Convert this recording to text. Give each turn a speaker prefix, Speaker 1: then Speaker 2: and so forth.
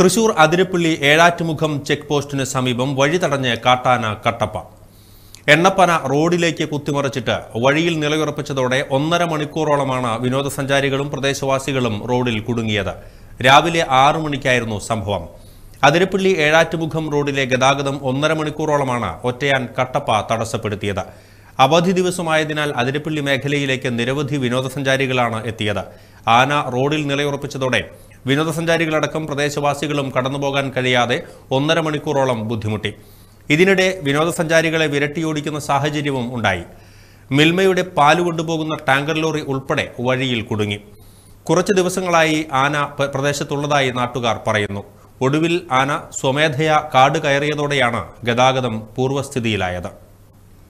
Speaker 1: Thrissur Athirappilly ഏഴാറ്റുമുഖം check പോസ്റ്റിന് സമീപം വഴി തടഞ്ഞ് കാട്ടാന കട്ടപ്പ എണ്ണപ്പന റോഡിലേക്ക് കുത്തിമറിച്ചിട്ട് വഴിയിൽ നിലയുറപ്പിച്ചതോടെ ഒന്നര മണിക്കൂറോളമാണ് വിനോദസഞ്ചാരികളും പ്രദേശവാസികളും റോഡിൽ കുടുങ്ങിയത് രാവിലെ ആറു മണിക്കായിരുന്നു സംഭവം അതിരപ്പള്ളി ഏഴാറ്റുമുഖം റോഡിലെ ഗതാഗതം ഒന്നര മണിക്കൂറോളമാണ് ഒറ്റയാൻ കട്ടപ്പ തടസ്സപ്പെടുത്തിയത് അവധി ദിവസമായതിനാൽ അതിരപ്പള്ളി മേഖലയിലേക്ക് നിരവധി വിനോദസഞ്ചാരികളാണ് എത്തിയത് ആന റോഡിൽ നിലയുറപ്പിച്ചതോടെ വിനോദസഞ്ചാരികളടക്കം പ്രദേശവാസികളും കടന്നുപോകാൻ കഴിയാതെ ഒന്നര മണിക്കൂറോളം ബുദ്ധിമുട്ടി ഇതിനിടെ വിനോദസഞ്ചാരികളെ വിരട്ടിയോടിക്കുന്ന സാഹചര്യവും ഉണ്ടായി മിൽമയുടെ പാല് കൊണ്ടുപോകുന്ന ടാങ്കർ ലോറി ഉൾപ്പെടെ വഴിയിൽ കുടുങ്ങി കുറച്ച് ദിവസങ്ങളായി ആന പ്രദേശത്തുള്ളതായി നാട്ടുകാർ പറയുന്നു ഒടുവിൽ ആന സ്വമേധയാ കാട് കയറിയതോടെയാണ് ഗതാഗതം പൂർവ്വസ്ഥിതിയിലായത്